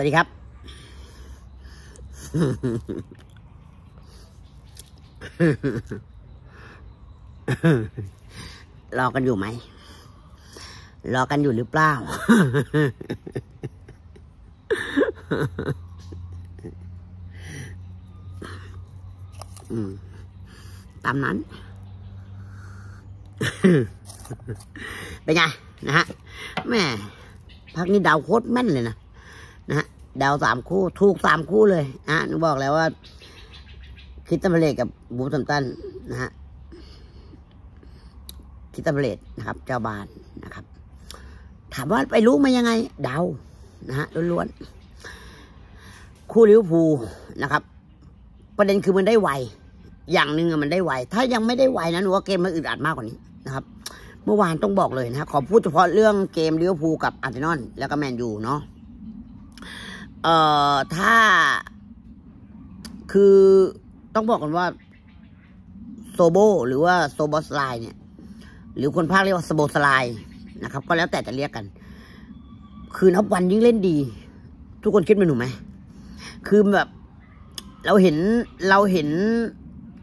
วัสดีครับ รอกันอยู่ไหม รอกันอยู่หรือเปล่า ตามนั้น เป็นไง นะฮะแม่พักนี้ดาวโคตรแม่นเลยนะดาวสามคู่ ถูกสามคู่เลยนะหนูบอกแล้วว่าคิดตัมเบเลตกับบูสัมตันนะฮะคิดตัมเบเลตนะครับ เจ้าบานนะครับ ถามว่าไปรู้มายังไงดาวนะฮะล้วนๆคู่ลิวพูนะครับ ประเด็นคือมันได้ไวอย่างหนึ่งมันได้ไวถ้ายังไม่ได้ไวนะหนูว่าเกมมันอึดอัดมากกว่านี้นะครับเมื่อวานต้องบอกเลยนะขอพูดเฉพาะเรื่องเกมลิวพูกับอาร์เซนอลแล้วก็แมนยูเนาะเอ่อ ถ้า คือ ต้องบอกกันว่าโซโบหรือว่าโซบอสไลเนี่ย หรือคนภาคเรียกว่าสโบสไลนะครับ ก็แล้วแต่จะเรียกกัน คือนับวันยิ่งเล่นดี ทุกคนคิดเป็นหนูไหม คือแบบเราเห็นเราเห็น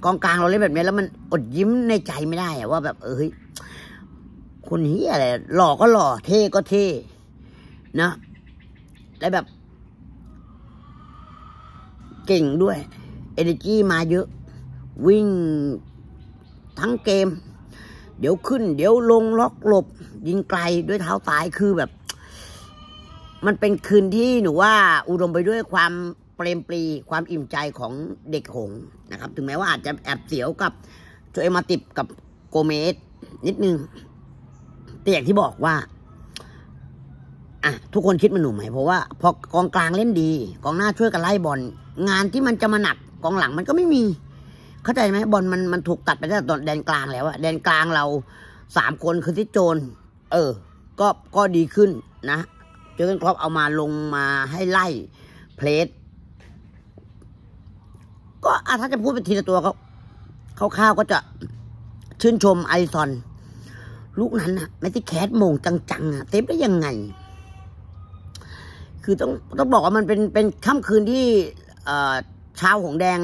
กองกลางเราเล่นแบบนี้แล้วมันอดยิ้มในใจไม่ได้อะว่าแบบ เอ้ยคนเฮียอะไรหล่อก็หล่อเท่ก็เท่นะแลวแบบเก่งด้วยเอเนจีมาเยอะ วิ่งทั้งเกม เดี๋ยวขึ้น เดี๋ยวลงล็อกหลบ ยิงไกลด้วยเท้าตายคือแบบ มันเป็นคืนที่หนูว่า อุดมไปด้วยความเปรมปรีความอิ่มใจของเด็กหงนะครับ ถึงแม้ว่าอาจจะแอบเสียวกับโจเอมาติบกับโกเมสนิดนึงแต่อย่างที่บอกว่าอ่ะทุกคนคิดมันหนุ่มไหมเพราะว่าพอกองกลางเล่นดีกองหน้าช่วยกันไล่บอลงานที่มันจะมาหนักกองหลังมันก็ไม่มี เข้าใจไหมบอลมันมันถูกตัดไปตั้งแต่แดนกลางแล้วอะแดนกลางเราสามคนคือที่โจน เออ ก็ก็ดีขึ้น นะเจอกันครอบเอามาลงมาให้ไล่ เพลสก็ถ้าจะพูดเป็นทีละตัวเขาคร่าวๆก็จะชื่นชมไอซอนลูกนั้นอะไม่ที่แคสมงจังๆอะเซฟได้ยังไงคือต้องต้องบอกว่ามันเป็นเป็นค่ำคืนที่ชาวองแดง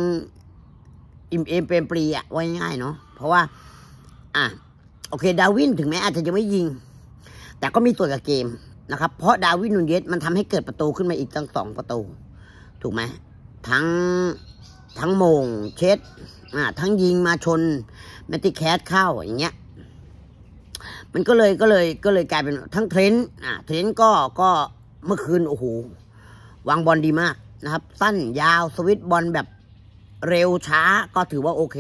อิ่มเอมเปรมปรีอะไว้ง่ายเนาะเพราะว่า อ่ะ โอเคดาวินถึงแม้อาจจะยังไม่ยิง แต่ก็มีตัวกับเกมนะครับ เพราะดาวินนุนเยสมันทำให้เกิดประตูขึ้นมาอีกตั้งสองประตู ถูกไหมทั้งทั้งโมงเช็ดอ่าทั้งยิงมาชนแมตติแคสเข้าอย่างเงี้ย มันก็เลยก็เลยก็เลยกลายเป็นทั้งเทรนอ่าเทรนก็ก็เมื่อคืนโอ้โหวางบอลดีมากนะครับ สั้นยาวสวิตบอลแบบเร็วช้าก็ถือว่าโอเค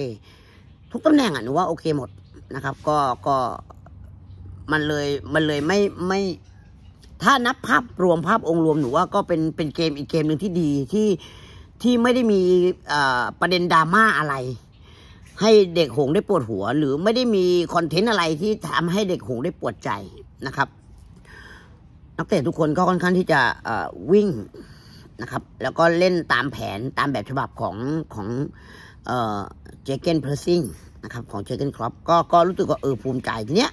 ทุกตำแหน่งอ่ะหนูว่าโอเคหมดนะครับ ก็ก็ มันเลยมันเลยไม่ไม่ ถ้านับภาพรวมภาพองค์รวมหนูว่าก็เป็นเป็นเกมอีกเกมหนึ่งที่ดีที่ที่ไม่ได้มีประเด็นดราม่าอะไร ให้เด็กหงได้ปวดหัว หรือไม่ได้มีคอนเทนต์อะไรที่ทำให้เด็กหงได้ปวดใจนะครับนักเตะทุกคนก็ค่อนข้างที่จะวิ่งนะครับ แล้วก็เล่นตามแผนตามแบบฉบับของของเจเกนเพรสซิ่งนะครับ ของเจเกนครอปก็ก็รู้สึกว่าเออภูมิใจทีเนี้ย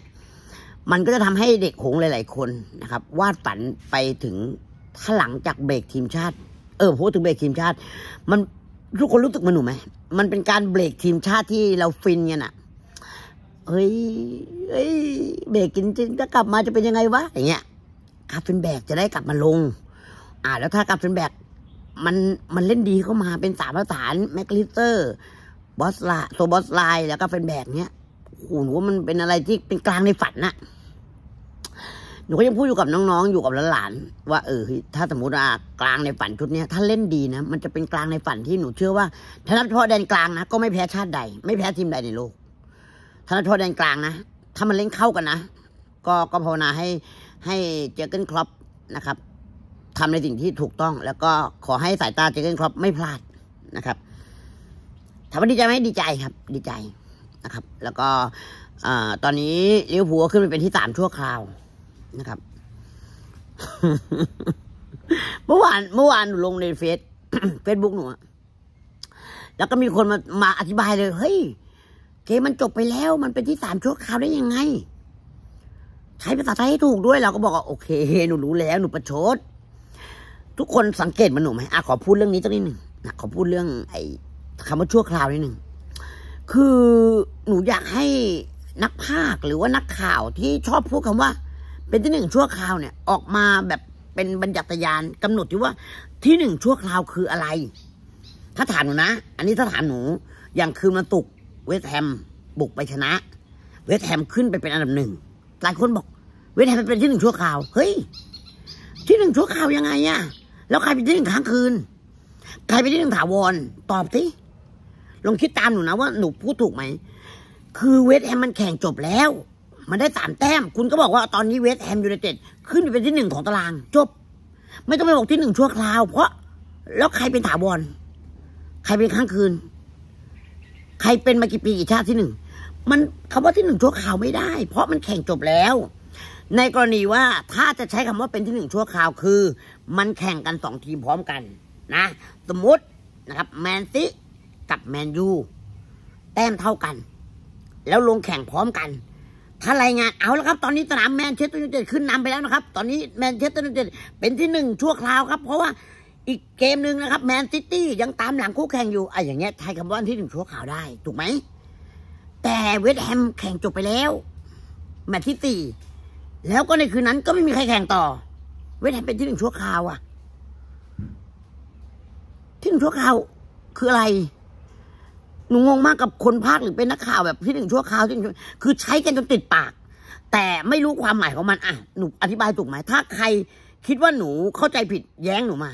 มันก็จะทำให้เด็กหงหลาย ๆคนนะครับวาดฝันไปถึงถ้าหลังจากเบรกทีมชาติ เออพูดถึงเบรกทีมชาติ มันทุกคนรู้สึกมันหนูไหมมันเป็นการเบรกทีมชาติที่เราฟินเนี่ยนะเฮ้ยเฮ้ยเบรกกินจะกลับมาจะเป็นยังไงวะอย่างเงี้ยกาฟินแบกจะได้กลับมาลง อ่า แล้วถ้ากาฟินแบกมันมันเล่นดีเข้ามาเป็นสามประสานแมกลิเตอร์ บอสลาโซบอสไลแล้วก็เป็นแบกเนี้ยหูหนูว่ามันเป็นอะไรที่เป็นกลางในฝันน่ะ หนูก็ยังพูดอยู่กับน้องๆอยู่กับหลานๆว่าเออ ถ้าสมมติอ่ากลางในฝันชุดเนี้ยถ้าเล่นดีนะมันจะเป็นกลางในฝันที่หนูเชื่อว่าถ้านับเฉพาะแดนกลางนะก็ไม่แพ้ชาติใด ไม่แพ้ทีมใดในโลกถ้านับเฉพาะแดนกลางนะถ้ามันเล่นเข้ากันนะก็ก็ภาวนาให้ให้เจอเกินครอปนะครับทำในสิ่งที่ถูกต้อง แล้วก็ขอให้สายตาเจอเกินครอปไม่พลาดนะครับถามว่าดีใจไหมดีใจครับ ดีใจนะครับ แล้วก็ตอนนี้เลี้ยวหัวขึ้นไปเป็นที่สามชั่วคราวนะครับเมื่อวานเมื่อวานหนูลงในเฟซเฟซบุ๊กหนูแล้วก็มีคนมามาอธิบายเลยเฮ้ยเกมมันจบไปแล้วมันเป็นที่สามชั่วคราวได้ยังไงใช้ภาษาไทยให้ถูกด้วยเราก็บอกว่าโอเค หนูรู้แล้ว หนูประชดทุกคนสังเกตมันหนูไหมอ่ะขอพูดเรื่องนี้สักนิดหนึ่งนะขอพูดเรื่องไอ้คำว่าชั่วคราวนิดหนึ่งคือหนูอยากให้นักภาคหรือว่านักข่าวที่ชอบพูดคำว่า เป็นที่หนึ่งชั่วคราวเนี่ย ออกมาแบบเป็นบรรยัตยานกำหนดที่ว่าที่หนึ่งชั่วคราวคืออะไร ถ้าถามหนูนะ อันนี้ถ้าถามหนูอย่างคืนมันตุก เวสแฮมบุกไปชนะ เวสแฮมขึ้นไปเป็นอันดับหนึ่งหลายคนบอกเวทไทยมเป็นที่หนึ่งชั่วคราว เฮ้ย ที่หนึ่งชั่วคราวยังไงอะแล้วใครเป็นที่หนึ่งค้างคืน ใครเป็นที่หนึ่งถาวรตอบสิลองคิดตามหนูนะว่าหนูพูดถูกไหมคือเวทแฮมมันแข่งจบแล้ว มันได้สามแต้ม คุณก็บอกว่าตอนนี้เวสแฮมยูไนเต็ดขึ้นไปเป็นที่หนึ่งของตารางจบไม่ต้องไปบอกที่หนึ่งชั่วคราว เพราะ แล้วใครเป็นถาวรใครเป็นค้างคืน ใครเป็นมากี่ปีกี่ชาติที่หนึ่งมันคำว่าที่หนึ่งชั่วคราวไม่ได้ เพราะมันแข่งจบแล้ว ในกรณีว่าถ้าจะใช้คำว่าเป็นที่หนึ่งชั่วคราวคือ มันแข่งกันสองทีมพร้อมกันนะ สมมตินะครับแมนซิกับแมนยูแต้มเท่ากัน แล้วลงแข่งพร้อมกัน ถ้ารายงาน เอาแล้วครับตอนนี้สนามแมนเชสเตอร์ยูไนเต็ดขึ้นนำไปแล้วนะครับ ตอนนี้แมนเชสเตอร์ยูไนเต็ดเป็นที่หนึ่งชั่วคราวครับ เพราะว่าอีกเกมหนึ่งนะครับแมนซิตี้ยังตามหลังคู่แข่งอยู่ไอ้อย่างเงี้ยใช้คำว่าที่หนึ่งชั่วคราวได้ ถูกไหมแต่เวสแฮมแข่งจบไปแล้วแมตช์ที่สี่แล้วก็ในคืนนั้นก็ไม่มีใครแข่งต่อ เวสแฮมเป็นที่หนึ่งชั่วคราวอะที่หนึ่งชั่วคราวคืออะไร หนูงงมากกับคนภาคหรือเป็นนักข่าวแบบที่หนึ่งชั่วคราวที่หนึ่งคือใช้กันจนติดปาก แต่ไม่รู้ความหมายของมันอ่ะ หนูอธิบายถูกไหมถ้าใคร คิดว่าหนูเข้าใจผิดแย้งหนูมา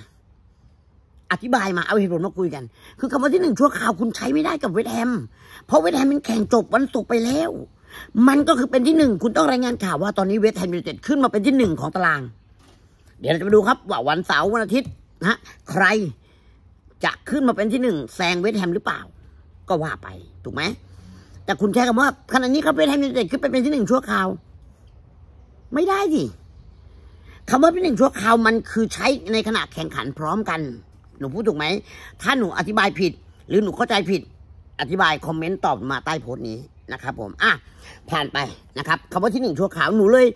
อธิบายมาเอาเหตุผลมาคุยกัน คือคำว่าที่หนึ่งชั่วคราวคุณใช้ไม่ได้กับเวทแฮมเพราะเวทแฮมมันแข่งจบวันศุกร์ไปแล้ว มันก็คือเป็นที่หนึ่ง คุณต้องรายงานข่าวว่าตอนนี้เวทแฮมเูไนเต็ดขึ้นมาเป็นที่หนึ่งของตาราง เดี๋ยวเราจะมาดูครับ ว่าวันเสาร์วันอาทิตย์นะใครจะขึ้นมาเป็นที่หนึ่งแซงเวทแฮมหรือเปล่า ก็ว่าไปถูกไหมแต่คุณใช้คำว่า ขณะนี้เขาเวทแฮมเูไนเต็ดขึ้นไปเป็นที่หนึ่งชั่วคราว ไม่ได้สิคำว่าเป็นหนึ่งชั่วคราวมันคือใช้ในขณะแข่งขันพร้อมกันหนูพูดถูกไหม ถ้าหนูอธิบายผิด หรือหนูเข้าใจผิด อธิบายคอมเมนต์ตอบมาใต้โพสต์นี้นะครับผม อ่ะ ผ่านไปนะครับ คำว่าที่หนึ่งชั่วขาว หนูเลย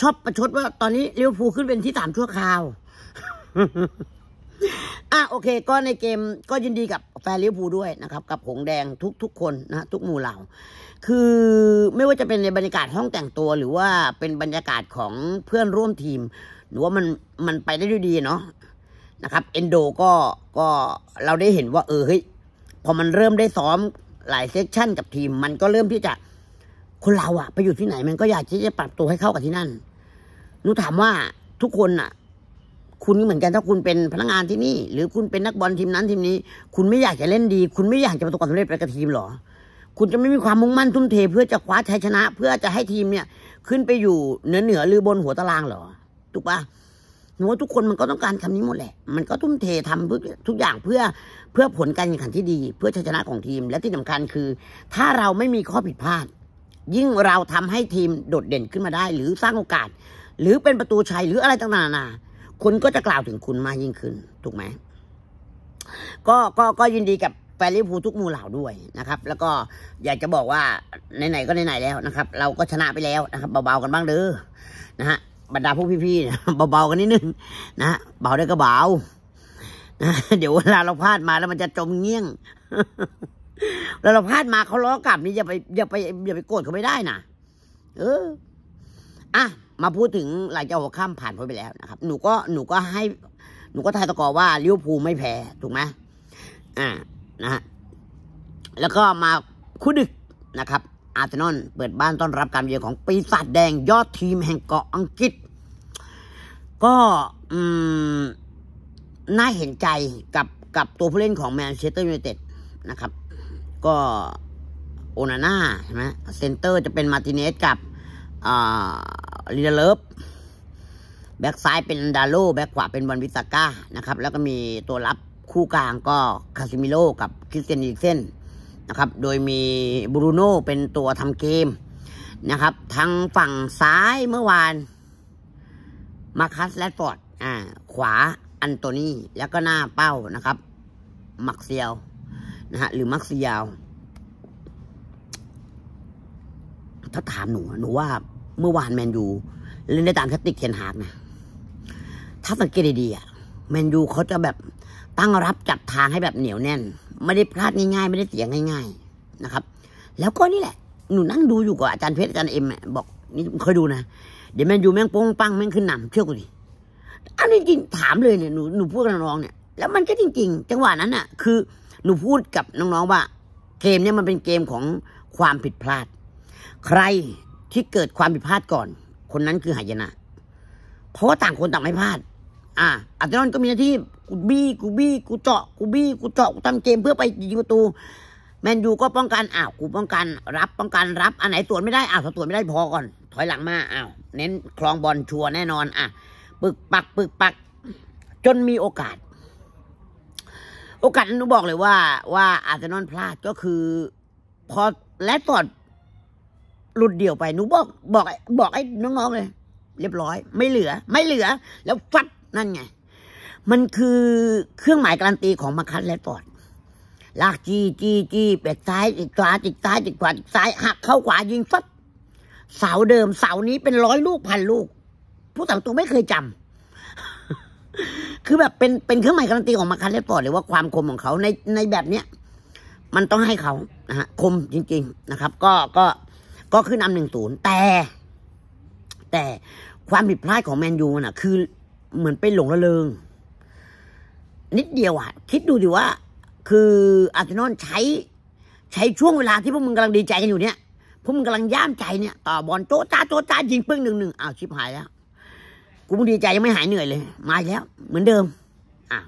ชอบประชดว่าตอนนี้เลี้ยวฟูขึ้นเป็นที่สามชั่วขาว อ่ะโอเค ก็ในเกมก็ยินดีกับแฟนลิเวอร์พูลด้วยนะครับ กับหงแดงทุกทุกคนนะทุกหมู่เหล่า คือไม่ว่าจะเป็นในบรรยากาศห้องแต่งตัว หรือว่าเป็นบรรยากาศของเพื่อนร่วมทีมหรือว่ามันมันไปได้ดีเนาะนะครับเอนโดก็ก็เราได้เห็นว่า เออเฮ้ยพอมันเริ่มได้ซ้อมหลายเซสชั่นกับทีม มันก็เริ่มที่จะ คนเราอะไปอยู่ที่ไหน มันก็อยากที่จะปรับตัวให้เข้ากับที่นั่นหนูถามว่าทุกคนอะคุณเหมือนกันถ้าคุณเป็นพนักงานที่นี่ หรือคุณเป็นนักบอลทีมนั้นทีมนี้ คุณไม่อยากจะเล่นดี คุณไม่อยากจะประสบความสำเร็จไปกับทีมหรอ คุณจะไม่มีความมุ่งมั่นทุ่มเทเพื่อจะคว้าชัยชนะ เพื่อจะให้ทีมเนี่ย ขึ้นไปอยู่เหนือเหนือหรือบนหัวตารางหรอถูกปะหนูว่าทุกคนมันก็ต้องการคำนี้หมดแหละ มันก็ทุ่มเททำทุกอย่างเพื่อเพื่อผลการแข่งขันที่ดี เพื่อชัยชนะของทีมและที่สำคัญคือ ถ้าเราไม่มีข้อผิดพลาด ยิ่งเราทำให้ทีมโดดเด่นขึ้นมาได้ หรือสร้างโอกาส หรือเป็นประตูชัยหรืออะไรต่างๆนานา คนก็จะกล่าวถึงคุณมากยิ่งขึ้นถูกไหมก็ก็ก็ยินดีกับแฟนลิฟูทุกมูเหล่าด้วยนะครับ แล้วก็อยากจะบอกว่าไหนๆก็ไหนๆแล้วนะครับ เราก็ชนะไปแล้วนะครับเบา ๆกันบ้างเด้อนะฮะบรรดาพวกพี่ๆเนี่ยเบาๆ กันนิดนึง นะ เบาได้ก็เบาเดี๋ยวเวลาเราพลาดมาแล้วมันจะจมเงี้ยงแล้วเราพลาดมาเขาล้อกลับนี่อย่าไปอย่าไปอย่าไปโกรธเขาไม่ได้นะ เออ อ่ะ มาพูดถึงหลายเจ้าหัวข้ามผ่านพ้นไปแล้วนะครับ หนูก็หนูก็ให้ หนูก็ทายตะกอว่าลิเวอร์พูลไม่แพ้ถูกไหมอ่านะฮะแล้วก็มาคู่ดึกนะครับอาร์เซนอลเปิดบ้านต้อนรับการเยือนของปีศาจแดงยอดทีมแห่งเกาะอังกฤษ ก็น่าเห็นใจกับกับตัวผู้เล่นของแมนเชสเตอร์ยูไนเต็ดนะครับ ก็ โอนาน่าใช่ไหมเซนเตอร์จะเป็นมาติเนสกับลีเดเลิฟแบ็กซ้ายเป็นดาโลแบ็กขวาเป็นบอลวิสาก้านะครับ แล้วก็มีตัวรับคู่กลางก็คาซิมิโลกับคริสเตียนอีกเส้นนะครับ โดยมีบรูโน่เป็นตัวทำเกม นะครับทางฝั่งซ้ายเมื่อวานมาคัสแลดฟอร์ดอ่า ขวาอันโตนีแล้วก็หน้าเป้านะครับมักเซียวนะฮะหรือมักเซียวถ้าถามหนู หนูว่าเมื่อวานแมนยูเล่นได้ตามแทคติกเทนฮากนะถ้าสังเกตดีๆอ่ะแมนยูเขาจะแบบตั้งรับจับทางให้แบบเหนียวแน่นไม่ได้พลาดง่ายๆไม่ได้เสียงง่าย ๆนะครับ แล้วก็นี่แหละ หนูนั่งดูอยู่กับอาจารย์เพชรอาจารย์เอ็มบอกนี่เคยดูนะเดี๋ยวแม่งยู่แม่งโป้งปังแม่งขึ้นหนำเชื่อกูดิอันนี้จริงถามเลยเนี่ยหนูหนูพูดกับน้องเนี่ยแล้วมันก็จริงๆจังหวะนั้นอ่ะ คือ หนูพูดกับน้องๆว่า เกมเนี่ยมันเป็นเกมของความผิดพลาด ใครที่เกิดความผิดพลาดก่อน คนนั้นคือหายนะเพราะว่าต่างคนต่างไม่พลาด อ่าอาร์เนอลก็มีหน้าที่กูบี้กูบี้กูเจาะกูบี้กูเจาะกูทำเกมเพื่อไปยิงประตู แมนยูก็ป้องกันอ้าว กูป้องกันรับป้องกันรับ อันไหนตรวจไม่ได้อ้าวถ้าตรวจไม่ได้พอก่อน ถอยหลังมาอ้าว เน้นคลองบอลชัวแน่นอน อ่ะปึกปักปึกปัก จนมีโอกาส โอกาสนุ้บอกเลยว่า ว่า อาจจะนอนพลาดก็คือ พอและตอดหลุดเดี่ยวไปนุบอก บอก บอกไอ้น้องๆเลย เรียบร้อย ไม่เหลือ ไม่เหลือ แล้วฟัดนั่นไงมันคือเครื่องหมายการันตีของมาคันแลดฟอร์ดลากจี้จี้จี้เป็ดซ้ายจิกขวาจิกซ้ายจิกขวาจิกซ้ายหัก เข้าขวายิงฟับเสาเดิมเสานี้เป็นร้อยลูกพันลูก ผู้ตัดตัวไม่เคยจำ คือแบบเป็นเป็นเครื่องหมายการันตีของมาคันเลดฟอร์ดเลยว่าความคมของเขาในในแบบเนี้ยมันต้องให้เขานะฮะ คมจริงๆนะครับ ก็ก็ก็คือนำหนึ่งศูนย์แต่ แต่ความผิดพลาดของแมนยูน่ะคือ เหมือนไปหลงระเริงนิดเดียวอะคิดดูดิว่า คืออาร์เซนอลใช้ ใช้ช่วงเวลา ที่พวกมึงกำลังดีใจกันอยู่เนี่ยพวกมึงกำลังย่ามใจเนี่ยต่อบอลโจ๊ตาโจ๊ตายิงปึ้งหนึ่งหนึ่งอ้าวชิบหายแล้วกูดีใจยังไม่หายเหนื่อยเลย มาแล้ว เหมือนเดิมอ่ะ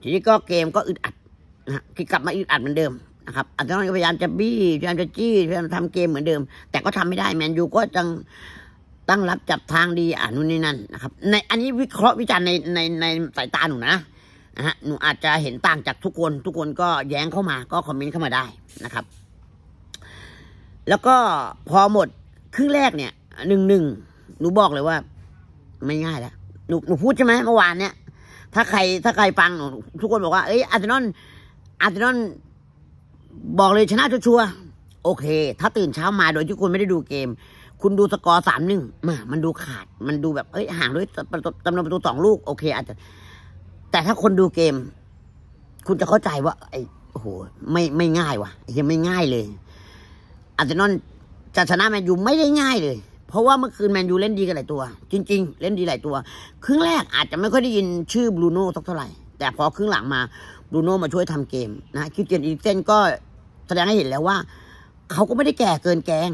ทีนี้ก็เกมก็อึดอัดนะคือกลับมาอึดอัดเหมือนเดิมนะครับอาร์เซนอลพยายามจะบี้พยายามจะจี้พยายามทำเกมเหมือนเดิมแต่ก็ทำไม่ได้แมนยูก็จังตั้งรับจับทางดีอ่านู่นนี่นั่นนะครับ ในอันนี้วิเคราะห์วิจารณ์ในในในสายตาหนูนะนะฮะหนูอาจจะเห็นต่างจากทุกคน ทุกคนก็แย้งเข้ามาก็คอมเมนต์เข้ามาได้นะครับ แล้วก็พอหมดครึ่งแรกเนี่ยหนึ่งหนึ่งหนูบอกเลยว่า ไม่ง่ายแล้วหนูหนูพูดใช่ไหมเมื่อวานเนี่ยถ้าใครถ้าใครฟังทุกคนบอกว่า เอ้ย อาร์เซนอลอาร์เซนอลบอกเลยชนะชัวร์โอเค ถ้าตื่นเช้ามาโดยที่คุณไม่ได้ดูเกม คุณดูสกอร์สามหนึ่งมามันดูขาด มันดูแบบเอ้ยห่างด้วยจำนวนประตูสองลูกโอเค อาจจะแต่ถ้าคนดูเกม คุณจะเข้าใจว่า ไอ้โอ้โห ไม่ไม่ง่ายว่ะยังไม่ง่ายเลย อาร์เซนอลจะชนะแมนยูไม่ได้ง่ายเลย เพราะว่าเมื่อคืนแมนยูเล่นดีกันหลายตัว จริง ๆ เล่นดีหลายตัว ครึ่งแรกอาจจะไม่ค่อยได้ยินชื่อบรูโน่สักเท่าไหร่ แต่พอครึ่งหลังมาบรูโน่มาช่วยทำเกมนะคิวเตียนอีกเซนก็แสดงให้เห็นแล้วว่าเขาก็ไม่ได้แก่เกินแกง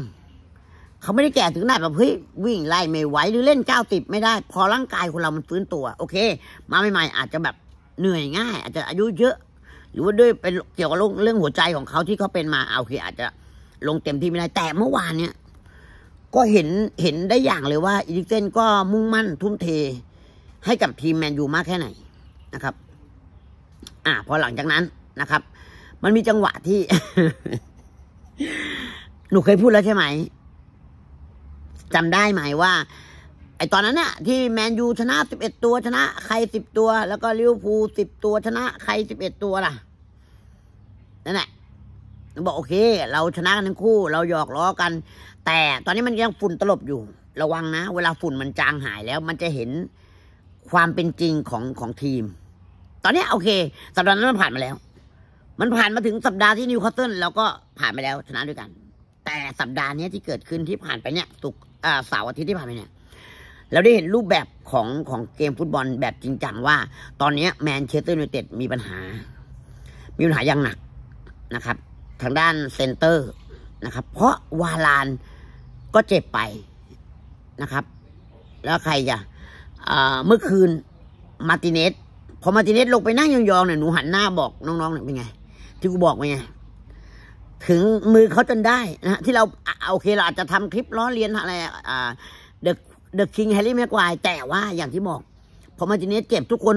เขาไม่ได้แก่ถึงขนาดแบบเฮ้ยวิ่งไล่ไม่ไหวหรือเล่นก้าวติดไม่ได้ พอร่างกายคนเรามันฟื้นตัว โอเค มาใหม่ๆอาจจะแบบเหนื่อยง่ายอาจจะอายุเยอะ หรือว่าด้วยเป็นเกี่ยวกับเรื่องหัวใจของเขาที่เขาเป็นมาเอาคืออาจจะลงเต็มที่ไม่ได้แต่เมื่อวานเนี้ยก็เห็นเห็นได้อย่างเลยว่าอีลิกเซนก็มุ่งมั่น ทุ่มเท ให้กับทีมแมนยูมากแค่ไหนนะครับ อ่า พอหลังจากนั้นนะครับ มันมีจังหวะที่หนูเคยพูดแล้วใช่ไหมจำได้ไหมว่าไอตอนนั้นน่ะที่แมนยูชนะสิบเอ็ดตัว ชนะใครสิบตัว แล้วก็ลิเวอร์พูลสิบตัว ชนะใครสิบเอ็ดตัวล่ะนั่นแหละบอกโอเค เราชนะกันทั้งคู่เราหยอกล้อกัน แต่ตอนนี้มันยังฝุ่นตลบอยู่ ระวังนะ เวลาฝุ่นมันจางหายแล้ว มันจะเห็นความเป็นจริงของของทีม ตอนนี้ โอเค สัปดาห์นั้นมันผ่านมาแล้ว มันผ่านมาถึงสัปดาห์ที่นิวคาสเซิลเราก็ผ่านไปแล้ว ชนะด้วยกันแต่สัปดาห์นี้ที่เกิดขึ้นที่ผ่านไปเนี่ยสุกเสาร์อาทิตย์ที่ผ่านไปเนี่ยเราได้เห็นรูปแบบของของเกมฟุตบอลแบบจริงจังว่า ตอนนี้แมนเชสเตอร์ยูไนเต็ดมีปัญหา มีปัญหาอย่างหนักนะครับ ทางด้านเซนเตอร์นะครับ เพราะวาลานก็เจ็บไปนะครับ แล้วใครจะเมื่อคืนมาติเนสพอมาติเนสลงไปนั่งยองๆเนี่ยหนูหันหน้าบอกน้องๆเนี่ยเป็นไง ที่กูบอกไปไงถึงมือเขาจนได้นะที่เราโอเคเราอาจจะทำคลิปล้อเลียนอะไรเดอะเดอะคิงแฮร์รี่แม็กควายแต่ว่าอย่างที่บอกพอมาทีนี้เจ็บทุกคน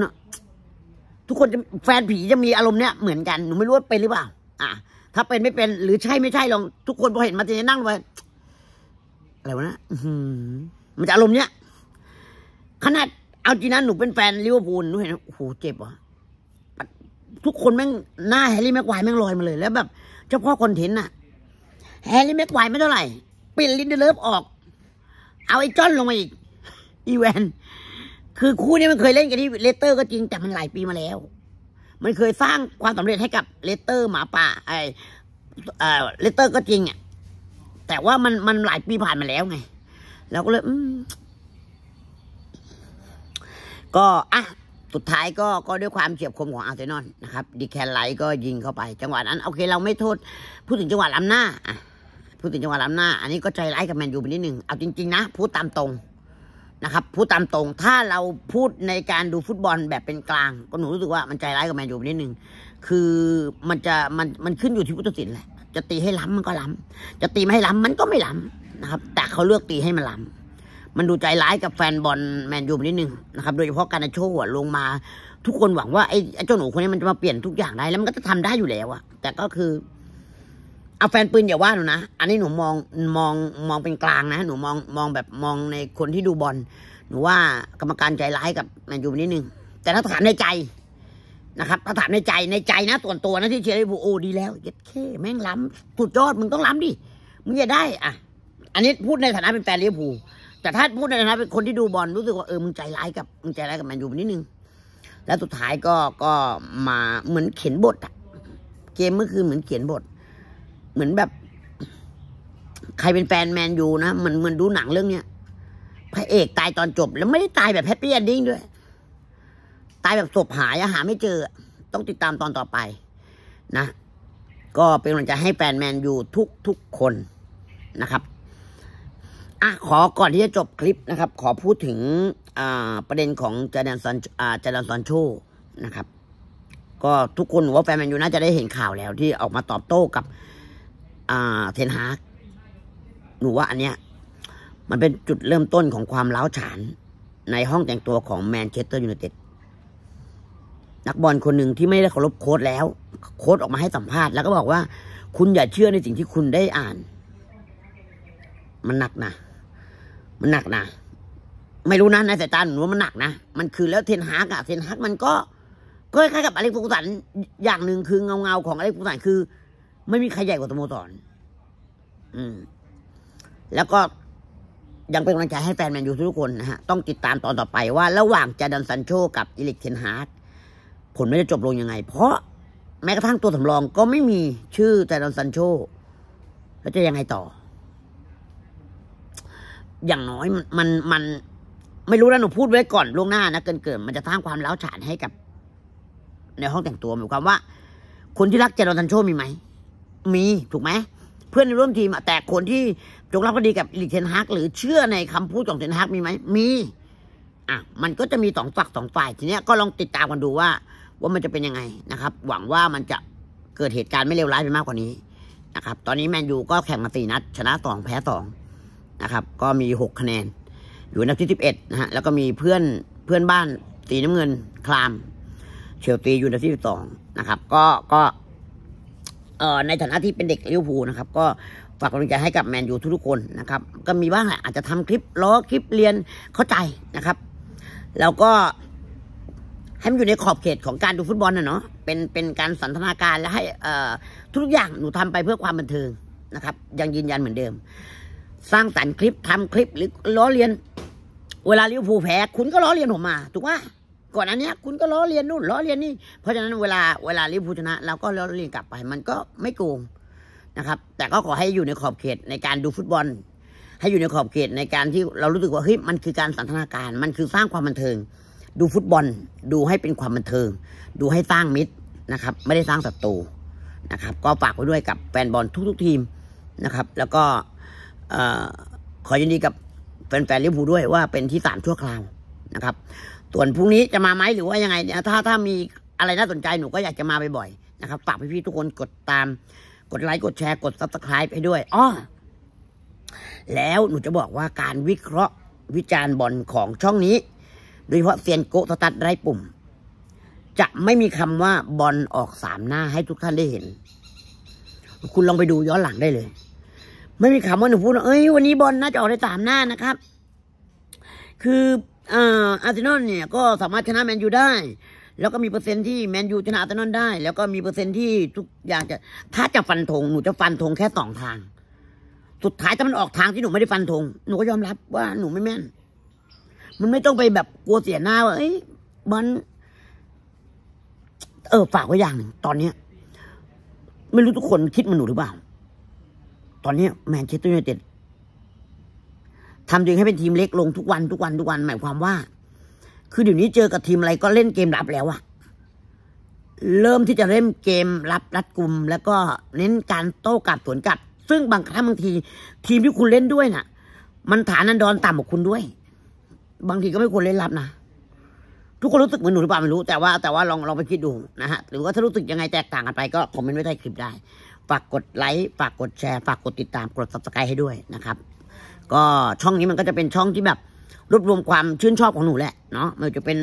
ทุกคนจะแฟนผีจะมีอารมณ์เนี้ยเหมือนกัน หนูไม่รู้ว่าเป็นหรือเปล่า อ่ะถ้าเป็นไม่เป็น หรือใช่ไม่ใช่ลอง ทุกคนพอเห็นมาทีนี้นั่งไปอะไรวะนะมันจะอารมณ์เนี้ย ขนาดเอาจริงนะหนูเป็นแฟนลิเวอร์พูลหนูเห็นโอ้โหเจ็บอ่ะทุกคนแม่งหน้าแฮร์รี่แม็กควายแม่งลอยมาเลยแล้วแบบจ้าพ่อคนถิ่นน่ะ แฮร์รี่แม็กไวไม่เท่าไหร่เปลี่ยนลินเดเลิฟออก เอาไอ้จอนลงมาอีกอีแวนคือคู่นี้มันเคยเล่นกันที่เลสเตอร์ก็จริง แต่มันหลายปีมาแล้ว มันเคยสร้างความสำเร็จให้กับเลสเตอร์หมาป่า ไออเลสเตอร์ก็จริงอ่ะแต่ว่ามันมันหลายปีผ่านมาแล้วไงเราก็เลยก็อ่ะสุดท้ายก็ก็ด้วยความเฉียบคมของอาร์เซนอลนะครับดีแคนไลท์ก็ยิงเข้าไปจังหวะนั้นโอเคเราไม่โทษ พูดถึงจังหวะล้ำหน้าพูดถึงจังหวะล้ำหน้า อันนี้ก็ใจร้ายกับแมนยูไปนิดนึงเอาจริงๆนะพูดตามตรงนะครับพูดตามตรง ถ้าเราพูดในการดูฟุตบอลแบบเป็นกลาง ก็หนูรู้สึกว่ามันใจร้ายกับแมนยูไปนิดนึงคือมันจะมันมันขึ้นอยู่ที่ผู้ตัดสินแหละจะตีให้ล้ำมันก็ล้ำจะตีไม่ให้ล้ำมันก็ไม่ล้ำนะครับ แต่เขาเลือกตีให้มันล้ำมันดูใจร้ายกับแฟนบอลแมนยูนิดนึงนะครับโดยเฉพาะการโชว์หัวลงมาทุกคนหวัง ว่าไอ้เจ้าหนูคนนี้มันจะมาเปลี่ยนทุกอย่างได้แล้วมันก็จะทำได้อยู่แล้วอะแต่ก็คือเอาแฟนปืนอย่าว่าหนูนะอันนี้หนูมองมองมองเป็นกลางนะ หนูมองมองแบบมองในคนที่ดูบอล หนูว่ากรรมการใจร้ายกับแมนยูนิดนึง แต่ถ้าถามในใจนะครับถ้าถามในใจในใจนะตัวตัวนะที่เชียร์ไอ้บูโอดีแล้ว เย็ดเคแม่งล้ำสุดยอดมึงต้องล้ำดิมึงจะได้ อ่ะ อันนี้พูดในฐานะเป็นแฟนลเวีร์ูแต่ถ้าพูดในฐานะเป็นคนที่ดูบอลรู้สึกว่าเออมึงใจร้ายกับมึงใจร้ายกับแมนยูนิดนึง แล้วสุดท้ายก็ก็มาเหมือนเขียนบทอะเกมเมื่อคืนเหมือนเขียนบท เหมือนแบบ ใครเป็นแฟนแมนยูนะเหมือนเหมือนดูหนังเรื่องเนี้ยพระเอกตายตอนจบ แล้วไม่ได้ตายแบบแฮปปี้เอนดิ้งด้วย ตายแบบศพหายหา ไม่เจอต้องติดตามตอนต่อไป นะก็เป็นกำลังใจให้แฟนแมนยูทุกทุกคนนะครับอ่ะขอก่อนที่จะจบคลิปนะครับ ขอพูดถึงอ่าประเด็นของจาดันซอนอ่าจาดันซอนโชนะครับ ก็ทุกคนว่าแฟนแมนยูน่าจะได้เห็นข่าวแล้ว ที่ออกมาตอบโต้กับ อ่าเทนฮากหนูว่าอันเนี้ย มันเป็นจุดเริ่มต้นของความเล้าฉาน ในห้องแต่งตัวของแมนเชสเตอร์ยูไนเต็ด นักบอลคนหนึ่งที่ไม่ได้เคารพโค้ดแล้ว โค้ดออกมาให้สัมภาษณ์แล้วก็บอกว่า คุณอย่าเชื่อในสิ่งที่คุณได้อ่าน มันหนักนะมันหนักนะไม่รู้นะในสายตาหนูว่ามันหนักนะมันคือแล้วเทนฮากอะเทนฮากมันก็ก็คล้ายกับอเล็กฟูสันอย่างหนึ่งคือเงาเงาของอเล็กฟูสันคือ ไม่มีใครใหญ่กว่าสโมอรอืม แล้วก็ยังเป็นกำลังใจให้แฟนแมนยูทุกคนนะฮะ ต้องติดตามตอนต่อไปว่าระหว่างจาดันซันโช กับอิลิกเทนฮาร์ดผลไม่ได้จบลงยังไง เพราะแม้กระทั่งตัวสำรองก็ไม่มีชื่อจาดันซันโชแล้วจะยังไงต่ออย่างน้อยมันมันไม่รู้นะหนูพูดไว้ก่อนล่วงหน้านะ เกินเกินมันจะสร้างความเล้าฉานให้กับ ในห้องแต่งตัวหมายความว่า คนที่รักเจรอนทันโชมีไหม มีถูกไหมเพื่อนในร่วมทีมแต่คนที่ จงรักภักดีกับลิเทนฮักหรือเชื่อในคำพูดของ เทนฮักมีไหม มี อ่ะ มันก็จะมีสองฝักสองฝ่าย ทีเนี้ยก็ลองติดตามกันดูว่า ว่ามันจะเป็นยังไงนะครับ หวังว่ามันจะเกิดเหตุการณ์ไม่เลวร้ายไปมากกว่านี้นะครับ ตอนนี้แมนยูก็แข่งมาสี่นัด ชนะสองแพ้สองะครับก็มี 6 คะแนนอยู่อันดับที่ 11นะฮะแล้วก็มีเพื่อนเพื่อนบ้านตีน้ำเงินคลาม เชลตี อยู่อันดับที่12นะครับก็ก็เอ่อในฐานะที่เป็นเด็กเล้ยวอูนะครับ ก็ฝากกำลังใจให้กับแมนยูทุกๆคนนะครับ ก็มีบ้างแหละอาจจะทำคลิปล้อคลิปเรียนเข้าใจนะครับ แล้วก็ให้มันอยู่ในขอบเขตของการดูฟุตบอลนะเนาะเป็นเป็นการสันทนาการและให้เออ่ทุกอย่างหนูทำไปเพื่อความบันเทิงนะครับยังยืนยันเหมือนเดิมสร้างแต่คคลิปทำคลิปหรือล้อเลียนเวลาลิเวผูแพ้คุณก็ล้อเลียนผมมาถูกไหมก่อนอันเนี้ยคุณก็ล้อเลียนนู่นล้อเลียนนี่เพราะฉะนั้นเวลาเวลาลิเวผูชนะ เราก็ล้อเลียนกลับไป มันก็ไม่โกงนะครับ แต่ก็ขอให้อยู่ในขอบเขต ในการดูฟุตบอล ให้อยู่ในขอบเขตในการที่เรารู้สึกว่าเฮ้ยมันคือการสันทนาการมันคือสร้างความบันเทิง ดูฟุตบอลดูให้เป็นความบันเทิง ดูให้สร้างมิตรนะครับ ไม่ได้สร้างศัตรูนะครับ ก็ฝากไว้ด้วยกับแฟนบอลทุกๆ ทีมนะครับ แล้วก็ขอยินดีกับแฟนๆลิเวอร์พูลด้วยว่าเป็นที่สามชั่วคราวนะครับ ส่วนพรุ่งนี้จะมาไหมหรือว่ายังไงถ้าถ้ามีอะไรน่าสนใจหนูก็อยากจะมาบ่อยๆนะครับฝากพี่ๆทุกคนกดตาม กดไลค์กดแชร์กดซับสไครป์ให้ด้วยอ้อแล้วหนูจะบอกว่าการวิเคราะห์วิจารณ์บอลของช่องนี้โดยเฉพาะเซียนโกสตัดไร้ปุ่ม จะไม่มีคำว่าบอลออกสามหน้าให้ทุกท่านได้เห็น คุณลองไปดูย้อนหลังได้เลยไม่มีคำว่าหนูพูดเอ้ย วันนี้บอลน่าจะออกได้สามหน้านะครับ คืออาร์เซนอลเนี่ย ก็สามารถชนะแมนยูได้ แล้วก็มีเปอร์เซ็นต์ที่แมนยูชนะอาร์เซนอลได้ แล้วก็มีเปอร์เซ็นต์ที่ทุกอย่างจะ ถ้าจะฟันธง หนูจะฟันธงแค่สองทาง สุดท้ายถ้ามันออกทางที่หนูไม่ได้ฟันธง หนูก็ยอมรับว่าหนูไม่แม่น มันไม่ต้องไปแบบกลัวเสียหน้าว่าเอ้ยบอลเออฝากไว้อย่างหนึ่ง ตอนเนี้ย ไม่รู้ทุกคนคิดมันหนูหรือเปล่าตอนนี้แมนเชสเตอร์ยูไนเต็ดทำจริงให้เป็นทีมเล็กลงทุกวันทุกวันทุกวันหมายความว่า คือเดี๋ยวนี้เจอกับทีมอะไรก็เล่นเกมรับแล้วอะเริ่มที่จะเล่นเกมรับรัดกลุ่มแล้วก็เน้นการโต้กลับสวนกลับซึ่งบางครั้งบางทีทีมที่คุณเล่นด้วยนะ่ะ มันฐานอันดอนต่ำกว่าคุณด้วย บางทีก็ไม่ควรเล่นรับนะทุกคนรู้สึกเหมือนหนูหรือเปล่าไม่รู้ แต่ว่า แต่ว่าลองลองไปคิดดูนะฮะหรือว่าถ้ารู้สึกยังไงแตกต่างกันไป ก็คอมเมนต์ไว้ใต้คลิปได้ฝากกดไลค์ฝากกดแชร์ฝากกด ติดตาม กด subscribe ให้ด้วยนะครับ ก็ช่องนี้มันก็จะเป็นช่องที่แบบรวบรวมความชื่นชอบของหนูแหละเนาะมันจะเป็น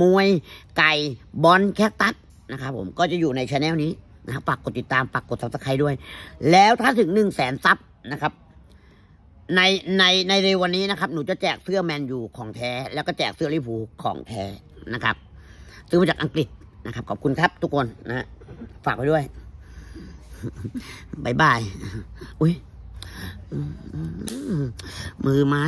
มวยไก่ บอลแคคตัสนะครับผมก็จะอยู่ในช anel นี้นะฝากกดติดตาม ฝากกด subscribe ด้วย แล้วถ้าถึงหนึ่งแสนซับนะครับ ในในในเร็ววันนี้นะครับ หนูจะแจกเสื้อแมนยูของแท้แล้วก็แจกเสื้อลิฟูของแท้นะครับซื้อมาจากอังกฤษนะครับ ขอบคุณครับทุกคนนะฝากไว้ด้วย bye bye ui มือไม้